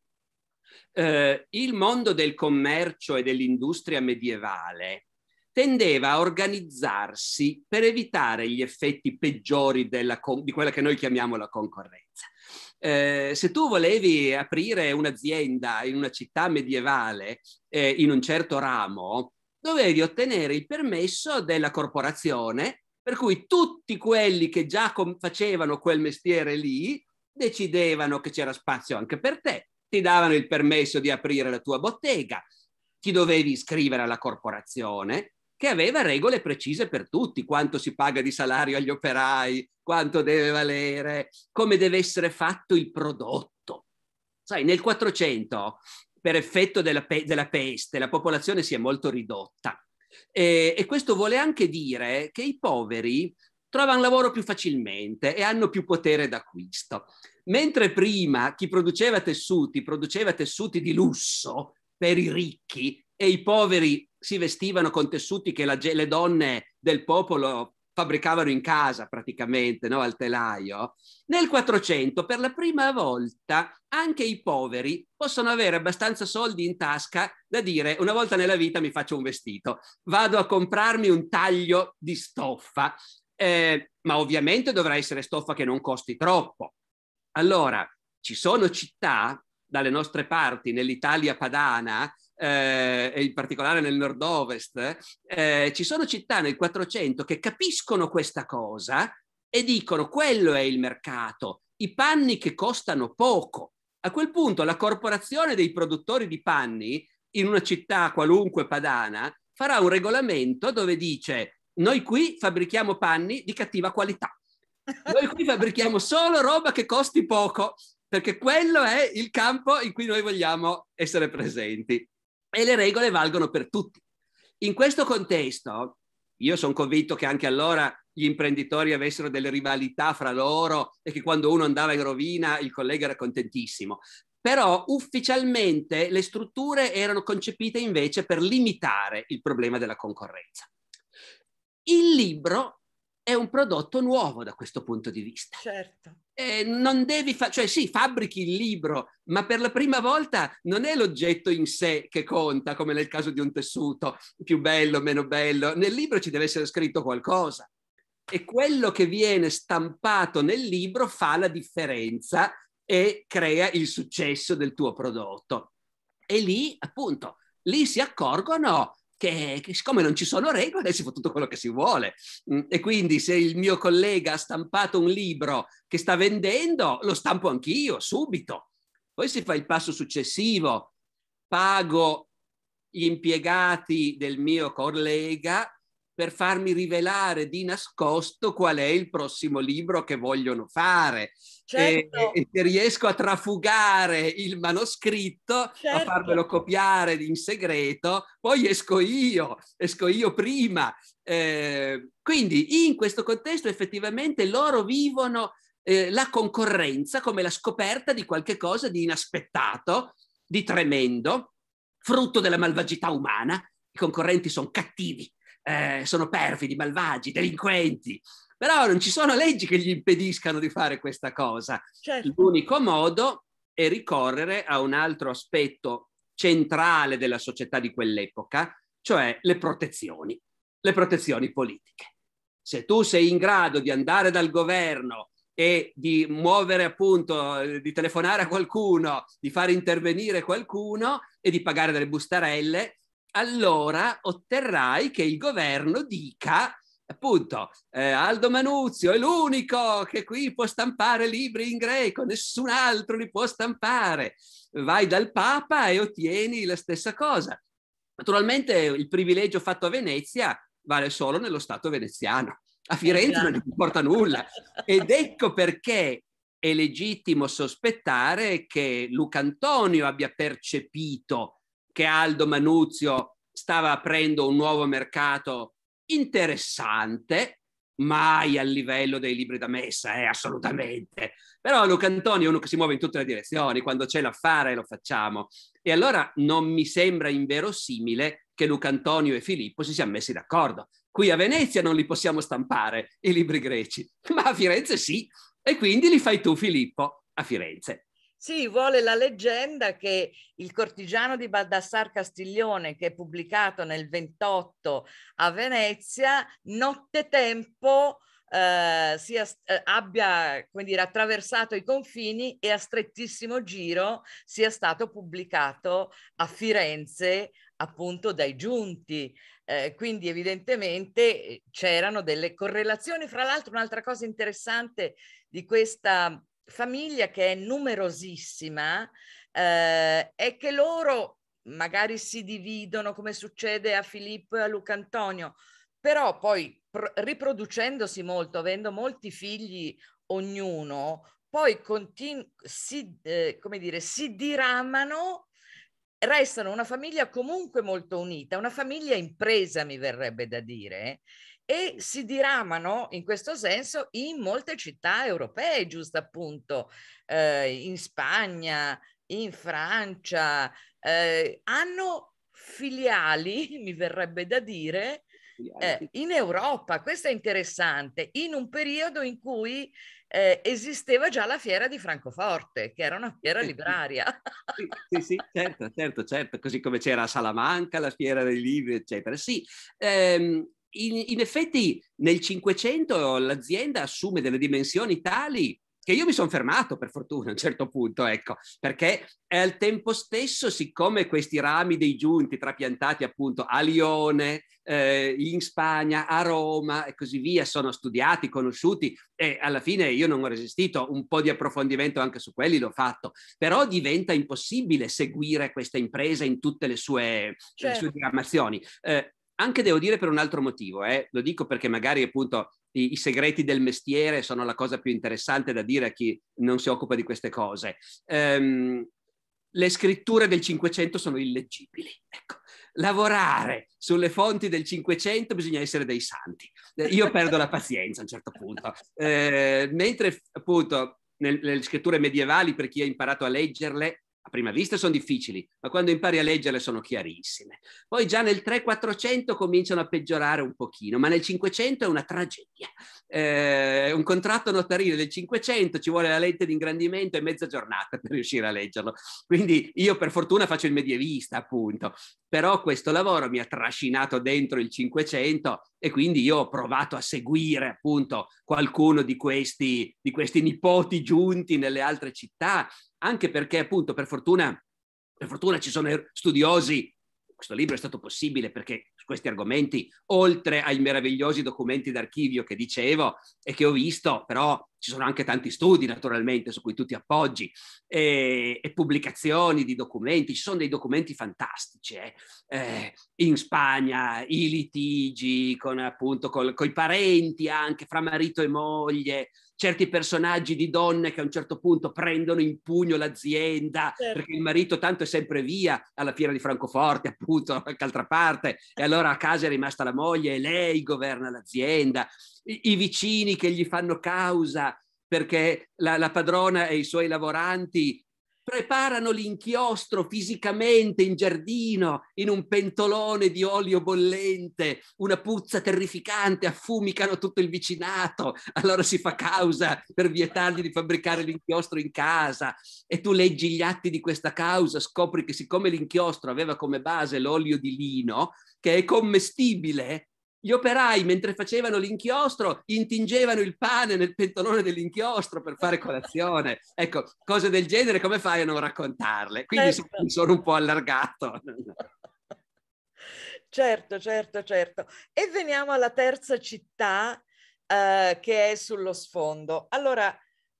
eh, il mondo del commercio e dell'industria medievale tendeva a organizzarsi per evitare gli effetti peggiori con- di quella che noi chiamiamo la concorrenza. Eh, se tu volevi aprire un'azienda in una città medievale eh, in un certo ramo, dovevi ottenere il permesso della corporazione, per cui tutti quelli che già com- facevano quel mestiere lì decidevano che c'era spazio anche per te, ti davano il permesso di aprire la tua bottega, ti dovevi iscrivere alla corporazione che aveva regole precise per tutti, quanto si paga di salario agli operai, quanto deve valere, come deve essere fatto il prodotto. Sai, nel 400 per effetto della, pe- della peste, la popolazione si è molto ridotta. E, eh, e questo vuole anche dire che i poveri trovano lavoro più facilmente e hanno più potere d'acquisto. Mentre prima chi produceva tessuti produceva tessuti di lusso per i ricchi e i poveri si vestivano con tessuti che la, le donne del popolo fabbricavano in casa praticamente, no? al telaio. Nel 400 per la prima volta anche i poveri possono avere abbastanza soldi in tasca da dire una volta nella vita mi faccio un vestito, vado a comprarmi un taglio di stoffa, eh, ma ovviamente dovrà essere stoffa che non costi troppo. Allora, ci sono città dalle nostre parti, nell'Italia padana, eh, in particolare nel nord-ovest, eh, ci sono città nel 400 che capiscono questa cosa e dicono quello è il mercato, i panni che costano poco. A quel punto la corporazione dei produttori di panni in una città qualunque padana farà un regolamento dove dice noi qui fabbrichiamo panni di cattiva qualità. Noi qui fabbrichiamo solo roba che costi poco, perché quello è il campo in cui noi vogliamo essere presenti e le regole valgono per tutti. In questo contesto, io sono convinto che anche allora gli imprenditori avessero delle rivalità fra loro e che quando uno andava in rovina il collega era contentissimo. Però ufficialmente le strutture erano concepite invece per limitare il problema della concorrenza. Il libro è un prodotto nuovo da questo punto di vista. Certo eh, non devi fare, cioè sì, fabbrichi il libro, ma per la prima volta non è l'oggetto in sé che conta, come nel caso di un tessuto più bello, meno bello. Nel libro ci deve essere scritto qualcosa. E quello che viene stampato nel libro fa la differenza e crea il successo del tuo prodotto. E lì, appunto, lì si accorgono che, che, siccome non ci sono regole si fa tutto quello che si vuole mm, e quindi se il mio collega ha stampato un libro che sta vendendo lo stampo anch'io subito poi si fa il passo successivo pago gli impiegati del mio collega per farmi rivelare di nascosto qual è il prossimo libro che vogliono fare. Certo. E, se riesco a trafugare il manoscritto, certo. a farmelo copiare in segreto, poi esco io, esco io prima. Eh, quindi in questo contesto effettivamente loro vivono eh, la concorrenza come la scoperta di qualche cosa di inaspettato, di tremendo, frutto della malvagità umana. I concorrenti sono cattivi, eh, sono perfidi, malvagi, delinquenti. Però non ci sono leggi che gli impediscano di fare questa cosa. Certo. L'unico modo è ricorrere a un altro aspetto centrale della società di quell'epoca, cioè le protezioni, le protezioni politiche. Se tu sei in grado di andare dal governo e di muovere appunto, di telefonare a qualcuno, di far intervenire qualcuno e di pagare delle bustarelle, allora otterrai che il governo dica appunto eh, Aldo Manuzio è l'unico che qui può stampare libri in greco, nessun altro li può stampare. Vai dal Papa e ottieni la stessa cosa. Naturalmente il privilegio fatto a Venezia vale solo nello Stato veneziano. A eh, Firenze non importa nulla. Ed ecco perché è legittimo sospettare che Luca Antonio abbia percepito che Aldo Manuzio stava aprendo un nuovo mercato interessante, mai al livello dei libri da messa, eh, assolutamente. Però Luca Antonio è uno che si muove in tutte le direzioni, quando c'è l'affare lo facciamo. E allora non mi sembra inverosimile che Luca Antonio e Filippo si siano messi d'accordo. Qui a Venezia non li possiamo stampare i libri greci, ma a Firenze sì. E quindi li fai tu, Filippo, a Firenze. Sì, vuole la leggenda che il cortigiano di Baldassar Castiglione, che è pubblicato nel 28 a Venezia, nottetempo eh, eh, abbia dire, attraversato i confini e a strettissimo giro sia stato pubblicato a Firenze appunto dai giunti. Eh, quindi evidentemente c'erano delle correlazioni. Fra l'altro un'altra cosa interessante di questa famiglia che è numerosissima eh, e che loro magari si dividono come succede a Filippo e a Luca Antonio, però poi pr- riproducendosi molto, avendo molti figli ognuno, poi continu- si, eh, dire, si diramano, restano una famiglia comunque molto unita, una famiglia impresa mi verrebbe da dire, e si diramano in questo senso in molte città europee, giusto appunto, eh, in Spagna, in Francia, eh, hanno filiali, mi verrebbe da dire, eh, in Europa. Questo è interessante, in un periodo in cui eh, esisteva già la fiera di Francoforte, che era una fiera libraria. sì, sì, certo, certo, certo, così come c'era a Salamanca la fiera dei libri, eccetera. Sì, ehm, in, in effetti nel 500 l'azienda assume delle dimensioni tali che io mi sono fermato per fortuna a un certo punto, ecco, perché eh, al tempo stesso, siccome questi rami dei giunti trapiantati appunto a Lione, eh, in Spagna, a Roma e così via, sono studiati, conosciuti e alla fine io non ho resistito, un po' di approfondimento anche su quelli l'ho fatto, però diventa impossibile seguire questa impresa in tutte le sue, certo. le sue certo. diramazioni. Eh, anche devo dire per un altro motivo, eh? lo dico perché magari appunto i, i, segreti del mestiere sono la cosa più interessante da dire a chi non si occupa di queste cose. Ehm, le scritture del Cinquecento sono illeggibili. Ecco, lavorare sulle fonti del Cinquecento bisogna essere dei santi. Eh, io perdo la pazienza a un certo punto. Ehm, mentre appunto nel, nelle scritture medievali, per chi ha imparato a leggerle, a prima vista sono difficili, ma quando impari a leggerle sono chiarissime. Poi già nel 3-400 cominciano a peggiorare un pochino, ma nel 500 è una tragedia. Eh, un contratto notarile del 500 ci vuole la lente di ingrandimento e mezza giornata per riuscire a leggerlo. Quindi io per fortuna faccio il medievista, appunto, però questo lavoro mi ha trascinato dentro il 500 e quindi io ho provato a seguire appunto qualcuno di questi, di questi nipoti giunti nelle altre città anche perché appunto per fortuna, per fortuna ci sono studiosi, questo libro è stato possibile perché su questi argomenti, oltre ai meravigliosi documenti d'archivio che dicevo e che ho visto, però ci sono anche tanti studi naturalmente su cui tu ti appoggi e, e pubblicazioni di documenti, ci sono dei documenti fantastici eh? Eh, in Spagna, i litigi con appunto col, coi parenti anche fra marito e moglie, certi personaggi di donne che a un certo punto prendono in pugno l'azienda certo. perché il marito tanto è sempre via alla fiera di Francoforte, appunto, da qualche altra parte, e allora a casa è rimasta la moglie e lei governa l'azienda, i, i vicini che gli fanno causa perché la, la, padrona e i suoi lavoranti preparano l'inchiostro fisicamente in giardino, in un pentolone di olio bollente, una puzza terrificante, affumicano tutto il vicinato, allora si fa causa per vietargli di fabbricare l'inchiostro in casa e tu leggi gli atti di questa causa, scopri che siccome l'inchiostro aveva come base l'olio di lino, che è commestibile, gli operai, mentre facevano l'inchiostro, intingevano il pane nel pentolone dell'inchiostro per fare colazione. ecco, cose del genere, come fai a non raccontarle? Quindi certo. sono, sono un po' allargato. certo, certo, certo. E veniamo alla terza città eh, che è sullo sfondo. Allora,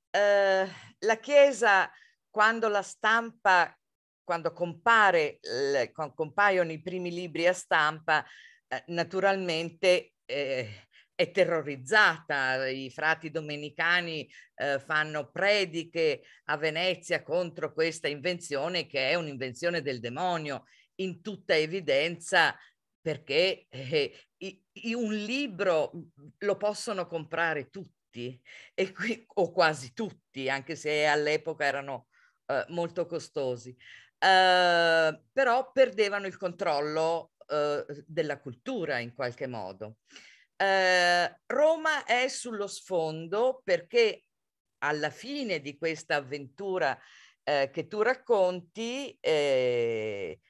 eh, la Chiesa, quando la stampa, quando compare, le, compaiono i primi libri a stampa, eh, naturalmente eh, è terrorizzata, i frati domenicani eh, fanno prediche a Venezia contro questa invenzione che è un'invenzione del demonio, in tutta evidenza perché eh, i, i, un libro mm, lo possono comprare tutti, qui, o quasi tutti, anche se all'epoca erano eh, molto costosi. Uh, però perdevano il controllo eh, della cultura in qualche modo. Eh, Roma è sullo sfondo perché alla fine di questa avventura eh, che tu racconti eh,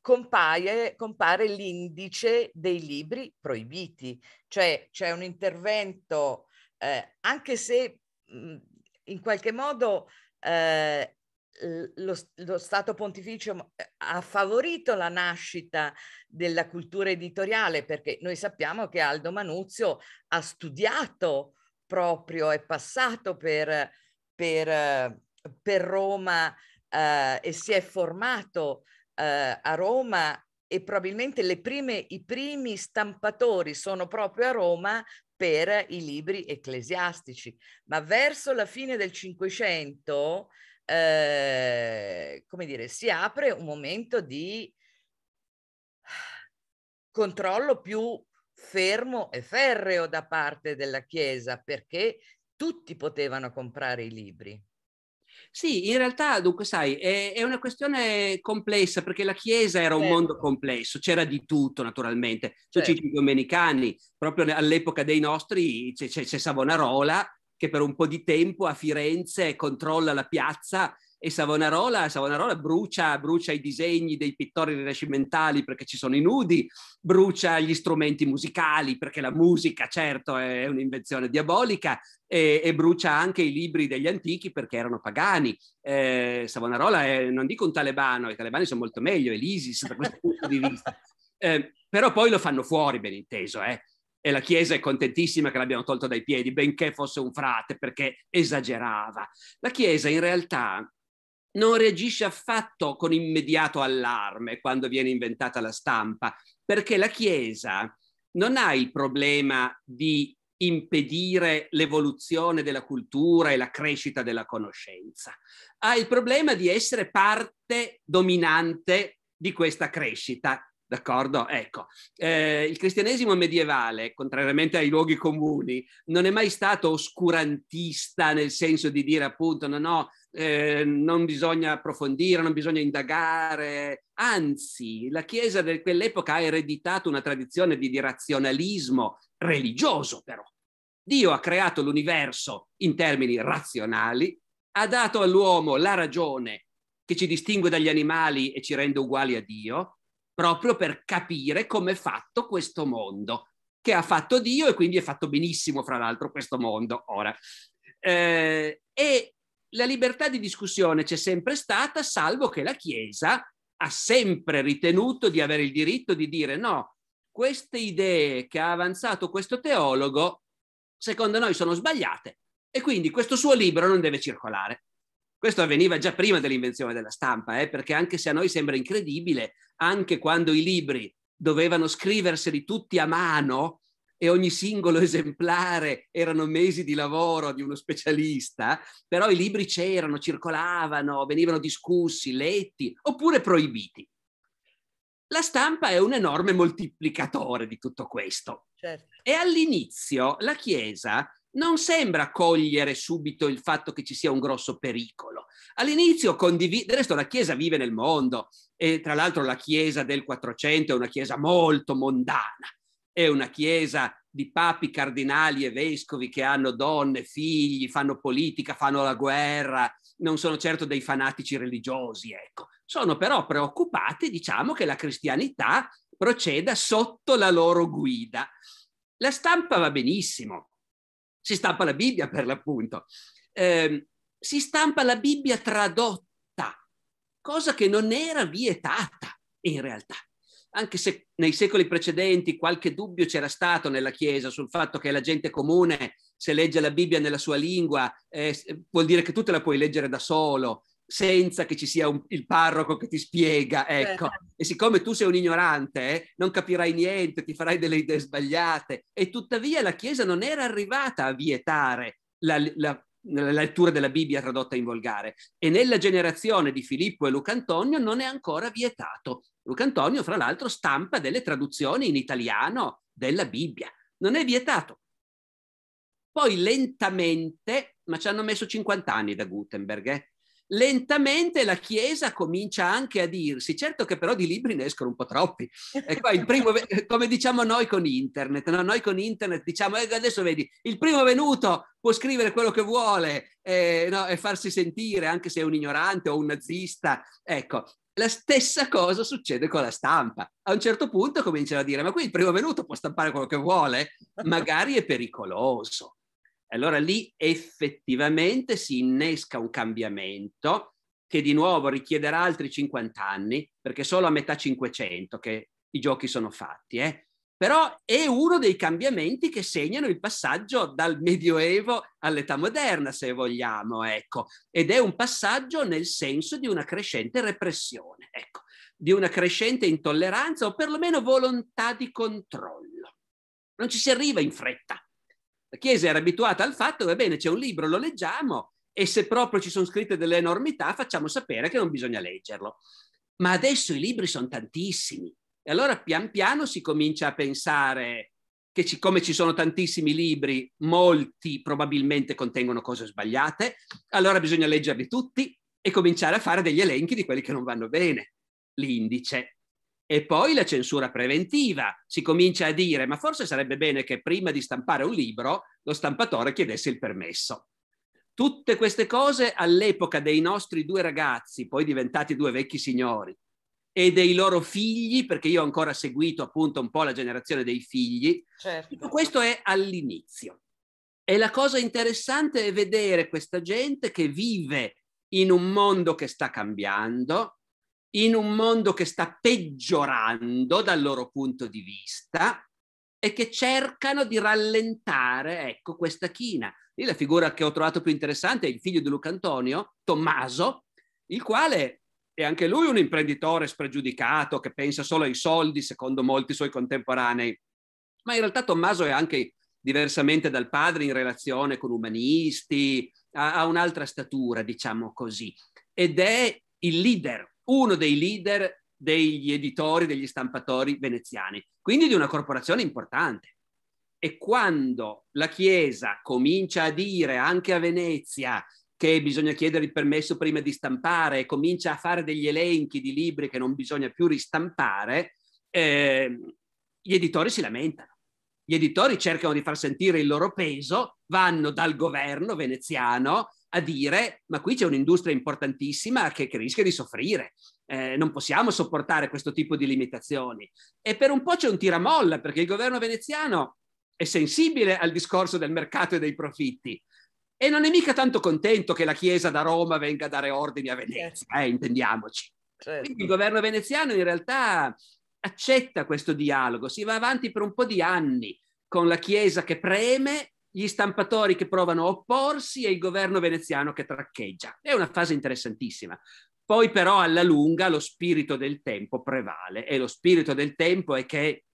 compaie, compare l'indice dei libri proibiti, cioè c'è un intervento eh, anche se mh, mm, in qualche modo eh, lo, lo, Stato Pontificio eh, ha favorito la nascita della cultura editoriale perché noi sappiamo che Aldo Manuzio ha studiato proprio, è passato per, per, per Roma eh, e si è formato eh, a Roma e probabilmente prime, i primi stampatori sono proprio a Roma per i libri ecclesiastici. Ma verso la fine del Cinquecento eh, come dire, si apre un momento di controllo più fermo e ferreo da parte della Chiesa perché tutti potevano comprare i libri. Sì, in realtà, dunque, sai, è, è, una questione complessa perché la Chiesa era un certo. mondo complesso, c'era di tutto naturalmente. Certo. C'è i domenicani, proprio all'epoca dei nostri c'è, c'è Savonarola che per un po' di tempo a Firenze controlla la piazza e Savonarola, Savonarola brucia, brucia, i disegni dei pittori rinascimentali perché ci sono i nudi, brucia gli strumenti musicali perché la musica certo è un'invenzione diabolica e, e brucia anche i libri degli antichi perché erano pagani. Eh, Savonarola è, non dico un talebano, i talebani sono molto meglio, è l'ISIS da questo punto di vista. Eh, però poi lo fanno fuori, ben inteso, eh e la Chiesa è contentissima che l'abbiamo tolto dai piedi, benché fosse un frate perché esagerava. La Chiesa in realtà non reagisce affatto con immediato allarme quando viene inventata la stampa, perché la Chiesa non ha il problema di impedire l'evoluzione della cultura e la crescita della conoscenza. Ha il problema di essere parte dominante di questa crescita D'accordo? Ecco, eh, il cristianesimo medievale, contrariamente ai luoghi comuni, non è mai stato oscurantista nel senso di dire appunto no, no, eh, non bisogna approfondire, non bisogna indagare. Anzi, la Chiesa di quell'epoca ha ereditato una tradizione di, di razionalismo religioso, però. Dio ha creato l'universo in termini razionali, ha dato all'uomo la ragione che ci distingue dagli animali e ci rende uguali a Dio, proprio per capire come è fatto questo mondo, che ha fatto Dio e quindi è fatto benissimo, fra l'altro, questo mondo ora. Eh, e la libertà di discussione c'è sempre stata, salvo che la Chiesa ha sempre ritenuto di avere il diritto di dire no, queste idee che ha avanzato questo teologo, secondo noi sono sbagliate e quindi questo suo libro non deve circolare. Questo avveniva già prima dell'invenzione della stampa, eh, perché anche se a noi sembra incredibile, anche quando i libri dovevano scriverseli tutti a mano e ogni singolo esemplare erano mesi di lavoro di uno specialista, però i libri c'erano, circolavano, venivano discussi, letti oppure proibiti. La stampa è un enorme moltiplicatore di tutto questo. Certo. E all'inizio la Chiesa non sembra cogliere subito il fatto che ci sia un grosso pericolo. All'inizio condivide, del resto la Chiesa vive nel mondo e tra l'altro la Chiesa del 400 è una Chiesa molto mondana, è una Chiesa di papi, cardinali e vescovi che hanno donne, figli, fanno politica, fanno la guerra, non sono certo dei fanatici religiosi, ecco. Sono però preoccupati, diciamo, che la cristianità proceda sotto la loro guida. La stampa va benissimo, si stampa la Bibbia per l'appunto, eh, si stampa la Bibbia tradotta, cosa che non era vietata in realtà. Anche se nei secoli precedenti qualche dubbio c'era stato nella Chiesa sul fatto che la gente comune, se legge la Bibbia nella sua lingua, eh, vuol dire che tu te la puoi leggere da solo, senza che ci sia un, il parroco che ti spiega, ecco. Certo. E siccome tu sei un ignorante, eh, non capirai niente, ti farai delle idee sbagliate. E tuttavia la Chiesa non era arrivata a vietare la, la, la lettura della Bibbia tradotta in volgare. E nella generazione di Filippo e Luca Antonio non è ancora vietato. Luca Antonio, fra l'altro, stampa delle traduzioni in italiano della Bibbia. Non è vietato. Poi lentamente, ma ci hanno messo 50 anni da Gutenberg, eh? lentamente la Chiesa comincia anche a dirsi, certo che però di libri ne escono un po' troppi. E qua il primo, eh, come diciamo noi con internet, no? noi con internet diciamo, eh, adesso vedi, il primo venuto può scrivere quello che vuole eh, no, e farsi sentire anche se è un ignorante o un nazista. Ecco, la stessa cosa succede con la stampa. A un certo punto cominciano a dire, ma qui il primo venuto può stampare quello che vuole, magari è pericoloso. Allora lì effettivamente si innesca un cambiamento che di nuovo richiederà altri 50 anni, perché solo a metà 500 che i giochi sono fatti. Eh? Però è uno dei cambiamenti che segnano il passaggio dal Medioevo all'età moderna, se vogliamo, ecco. Ed è un passaggio nel senso di una crescente repressione, ecco, di una crescente intolleranza o perlomeno volontà di controllo. Non ci si arriva in fretta, la Chiesa era abituata al fatto, va bene, c'è un libro, lo leggiamo e se proprio ci sono scritte delle enormità facciamo sapere che non bisogna leggerlo. Ma adesso i libri sono tantissimi e allora pian piano si comincia a pensare che siccome ci sono tantissimi libri, molti probabilmente contengono cose sbagliate, allora bisogna leggerli tutti e cominciare a fare degli elenchi di quelli che non vanno bene. L'indice, e poi la censura preventiva. Si comincia a dire, ma forse sarebbe bene che prima di stampare un libro lo stampatore chiedesse il permesso. Tutte queste cose all'epoca dei nostri due ragazzi, poi diventati due vecchi signori, e dei loro figli, perché io ho ancora seguito appunto un po' la generazione dei figli, certo. tutto questo è all'inizio. E la cosa interessante è vedere questa gente che vive in un mondo che sta cambiando, in un mondo che sta peggiorando dal loro punto di vista e che cercano di rallentare ecco, questa china. Lì la figura che ho trovato più interessante è il figlio di Luca Antonio, Tommaso, il quale è anche lui un imprenditore spregiudicato che pensa solo ai soldi, secondo molti suoi contemporanei. Ma in realtà Tommaso è anche diversamente dal padre in relazione con umanisti, ha, ha un'altra statura, diciamo così, ed è il leader uno dei leader degli editori, degli stampatori veneziani, quindi di una corporazione importante. E quando la Chiesa comincia a dire anche a Venezia che bisogna chiedere il permesso prima di stampare e comincia a fare degli elenchi di libri che non bisogna più ristampare, eh, gli editori si lamentano. Gli editori cercano di far sentire il loro peso, vanno dal governo veneziano a dire ma qui c'è un'industria importantissima che, che rischia di soffrire, eh, non possiamo sopportare questo tipo di limitazioni. E per un po' c'è un tiramolla perché il governo veneziano è sensibile al discorso del mercato e dei profitti e non è mica tanto contento che la Chiesa da Roma venga a dare ordini a Venezia, certo. eh, intendiamoci. Certo. Quindi il governo veneziano in realtà accetta questo dialogo, si va avanti per un po' di anni con la Chiesa che preme gli stampatori che provano a opporsi e il governo veneziano che traccheggia. È una fase interessantissima. Poi però alla lunga lo spirito del tempo prevale e lo spirito del tempo è che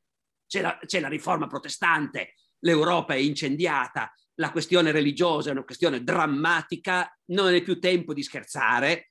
c'è la, c'è la riforma protestante, l'Europa è incendiata, la questione religiosa è una questione drammatica, non è più tempo di scherzare,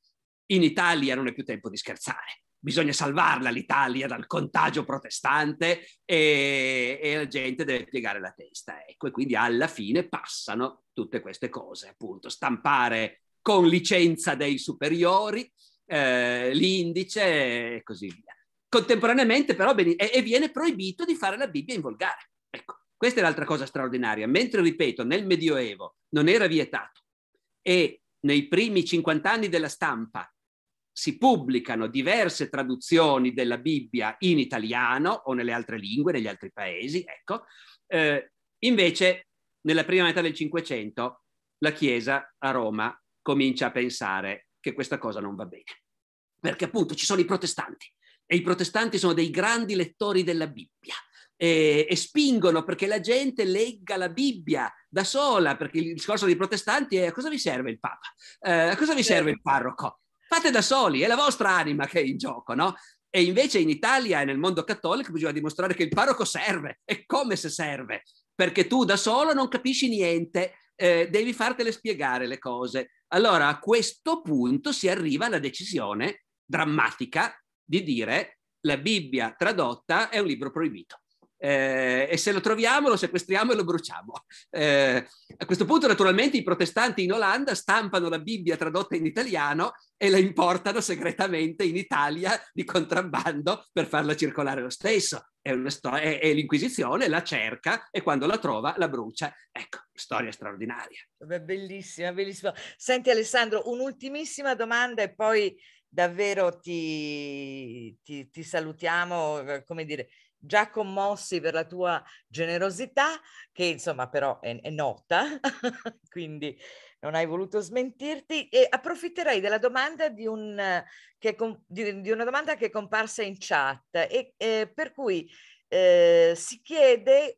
in Italia non è più tempo di scherzare bisogna salvarla l'Italia dal contagio protestante e, e, la gente deve piegare la testa. Ecco, e quindi alla fine passano tutte queste cose, appunto, stampare con licenza dei superiori, eh, l'indice e così via. Contemporaneamente però e, e viene proibito di fare la Bibbia in volgare. Ecco, questa è l'altra cosa straordinaria. Mentre, ripeto, nel Medioevo non era vietato e nei primi 50 anni della stampa si pubblicano diverse traduzioni della Bibbia in italiano o nelle altre lingue, negli altri paesi, ecco. Eh, invece, nella prima metà del Cinquecento, la Chiesa a Roma comincia a pensare che questa cosa non va bene, perché appunto ci sono i protestanti e i protestanti sono dei grandi lettori della Bibbia e, e spingono perché la gente legga la Bibbia da sola, perché il discorso dei protestanti è a cosa vi serve il Papa, eh, a cosa vi serve il certo. parroco, Fate da soli, è la vostra anima che è in gioco, no? E invece in Italia e nel mondo cattolico bisogna dimostrare che il parroco serve, e come se serve, perché tu da solo non capisci niente, eh, devi fartele spiegare le cose. Allora a questo punto si arriva alla decisione drammatica di dire la Bibbia tradotta è un libro proibito eh, e se lo troviamo lo sequestriamo e lo bruciamo. Eh, a questo punto naturalmente i protestanti in Olanda stampano la Bibbia tradotta in italiano e la importano segretamente in Italia di contrabbando per farla circolare lo stesso. È, sto- è, è l'Inquisizione la cerca e quando la trova la brucia. Ecco, storia straordinaria. bellissima, bellissima. Senti Alessandro, un'ultimissima domanda e poi davvero ti, ti, ti salutiamo, eh, come dire, già commossi per la tua generosità, che insomma però è, è nota, quindi non hai voluto smentirti e approfitterei della domanda di, un, che, di, di una domanda che è comparsa in chat e, eh, per cui eh, si chiede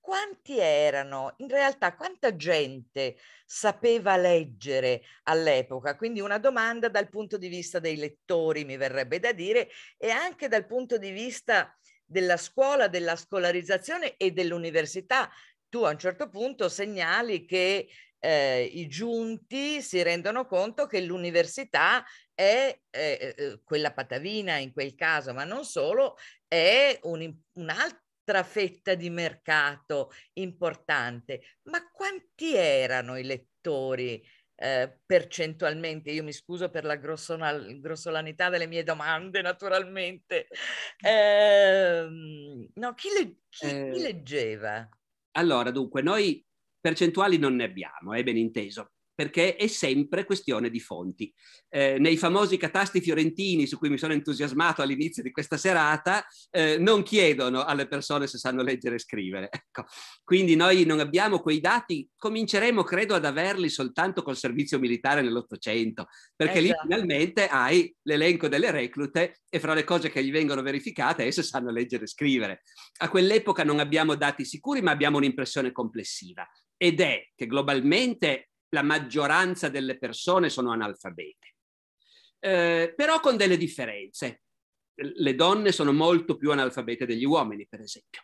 quanti erano, in realtà quanta gente sapeva leggere all'epoca? Quindi una domanda dal punto di vista dei lettori, mi verrebbe da dire, e anche dal punto di vista della scuola, della scolarizzazione e dell'università. Tu a un certo punto segnali che eh, i giunti si rendono conto che l'università è eh, eh, eh quella patavina in quel caso, ma non solo, è un, un'altra fetta di mercato importante. Ma quanti erano i lettori eh, percentualmente, io mi scuso per la grossolanità delle mie domande naturalmente, eh, no, chi, le- chi, chi eh. leggeva? Allora, dunque, noi percentuali non ne abbiamo, è ben inteso perché è sempre questione di fonti. Eh, nei famosi catasti fiorentini su cui mi sono entusiasmato all'inizio di questa serata, eh, non chiedono alle persone se sanno leggere e scrivere. Ecco. Quindi noi non abbiamo quei dati, cominceremo credo ad averli soltanto col servizio militare nell'Ottocento, perché esatto. lì finalmente hai l'elenco delle reclute e fra le cose che gli vengono verificate è se sanno leggere e scrivere. A quell'epoca non abbiamo dati sicuri, ma abbiamo un'impressione complessiva ed è che globalmente la maggioranza delle persone sono analfabete, eh, però con delle differenze. Le donne sono molto più analfabete degli uomini, per esempio,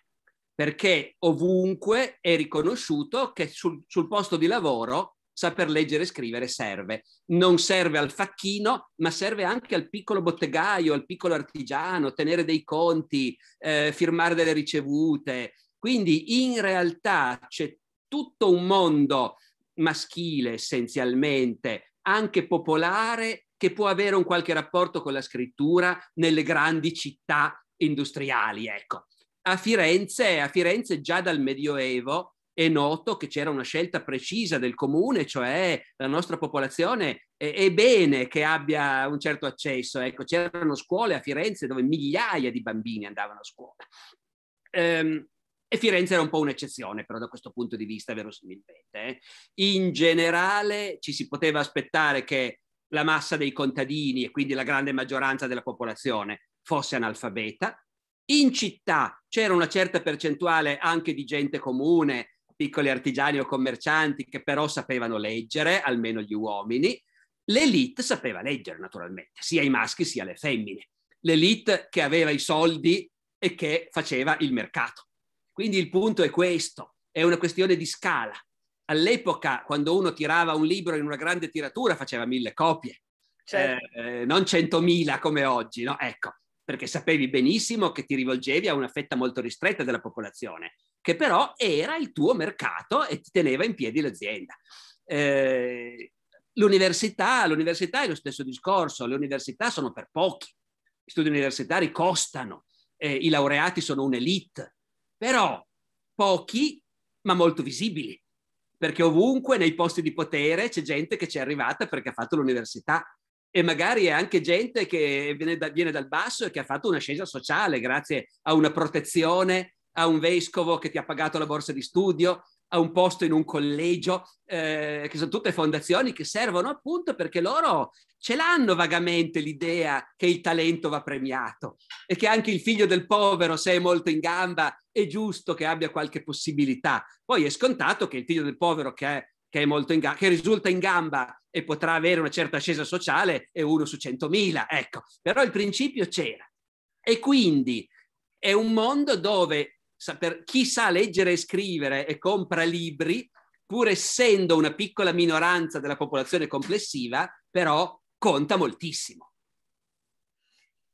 perché ovunque è riconosciuto che sul, sul posto di lavoro saper leggere e scrivere serve. Non serve al facchino, ma serve anche al piccolo bottegaio, al piccolo artigiano, tenere dei conti, eh, firmare delle ricevute. Quindi in realtà c'è tutto un mondo maschile essenzialmente, anche popolare, che può avere un qualche rapporto con la scrittura nelle grandi città industriali. Ecco. A, Firenze, a Firenze già dal Medioevo è noto che c'era una scelta precisa del comune, cioè la nostra popolazione è, è bene che abbia un certo accesso. Ecco, c'erano scuole a Firenze dove migliaia di bambini andavano a scuola. Ehm, e Firenze era un po' un'eccezione, però da questo punto di vista, verosimilmente. Eh. In generale ci si poteva aspettare che la massa dei contadini e quindi la grande maggioranza della popolazione fosse analfabeta. In città c'era una certa percentuale anche di gente comune, piccoli artigiani o commercianti che però sapevano leggere, almeno gli uomini. L'elite sapeva leggere naturalmente, sia i maschi sia le femmine. L'elite che aveva i soldi e che faceva il mercato. Quindi il punto è questo, è una questione di scala. All'epoca, quando uno tirava un libro in una grande tiratura, faceva mille copie, certo. Eh, eh, non centomila come oggi, no? Ecco, perché sapevi benissimo che ti rivolgevi a una fetta molto ristretta della popolazione, che però era il tuo mercato e ti teneva in piedi l'azienda. Eh, l'università, l'università è lo stesso discorso, le università sono per pochi, gli studi universitari costano, eh, i laureati sono un'elite, però pochi ma molto visibili, perché ovunque nei posti di potere c'è gente che ci è arrivata perché ha fatto l'università e magari è anche gente che viene, da, viene dal basso e che ha fatto una scelta sociale grazie a una protezione, a un vescovo che ti ha pagato la borsa di studio, a un posto in un collegio, eh, che sono tutte fondazioni che servono appunto perché loro ce l'hanno vagamente l'idea che il talento va premiato e che anche il figlio del povero, se è molto in gamba, è giusto che abbia qualche possibilità. Poi è scontato che il figlio del povero che è che, è molto in gamba, che risulta in gamba e potrà avere una certa ascesa sociale è uno su 100.000, ecco, però il principio c'era. E quindi è un mondo dove saper, chi sa leggere e scrivere e compra libri, pur essendo una piccola minoranza della popolazione complessiva, però conta moltissimo.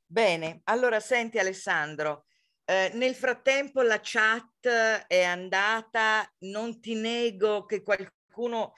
Bene, allora senti Alessandro, eh, nel frattempo la chat è andata, non ti nego che qualcuno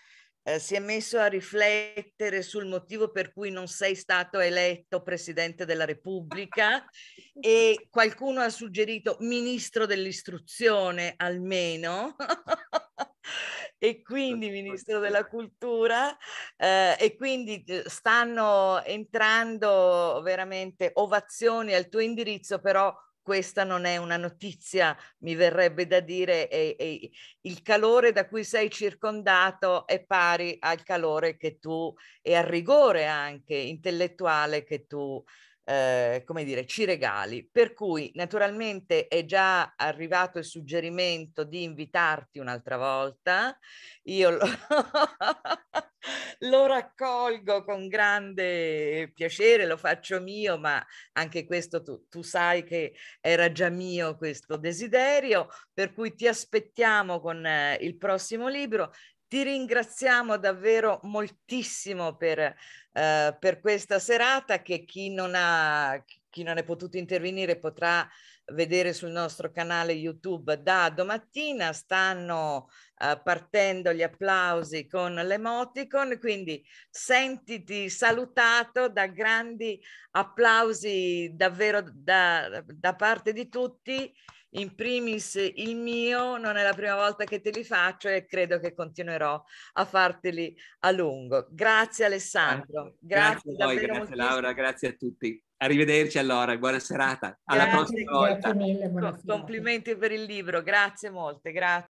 eh, si è messo a riflettere sul motivo per cui non sei stato eletto Presidente della Repubblica e qualcuno ha suggerito Ministro dell'Istruzione almeno. e quindi Ministro della Cultura eh, e quindi eh, stanno entrando veramente ovazioni al tuo indirizzo, però questa non è una notizia, mi verrebbe da dire, è, è, il calore da cui sei circondato è pari al calore che tu e al rigore anche intellettuale che tu eh, come dire, ci regali. Per cui naturalmente è già arrivato il suggerimento di invitarti un'altra volta. Io lo, lo raccolgo con grande piacere, lo faccio mio, ma anche questo tu, tu sai che era già mio questo desiderio, per cui ti aspettiamo con eh, il prossimo libro. Ti ringraziamo davvero moltissimo per, eh, per questa serata che chi non, ha, chi non è potuto intervenire potrà vedere sul nostro canale YouTube da domattina. Stanno eh, partendo gli applausi con l'emoticon, quindi sentiti salutato da grandi applausi davvero da, da parte di tutti in primis il mio, non è la prima volta che te li faccio e credo che continuerò a farteli a lungo. Grazie Alessandro. Grazie, grazie a voi, grazie Laura, grazie a tutti. Arrivederci allora, buona serata. Alla grazie, prossima volta. Mille, Complimenti per il libro, grazie molte, grazie.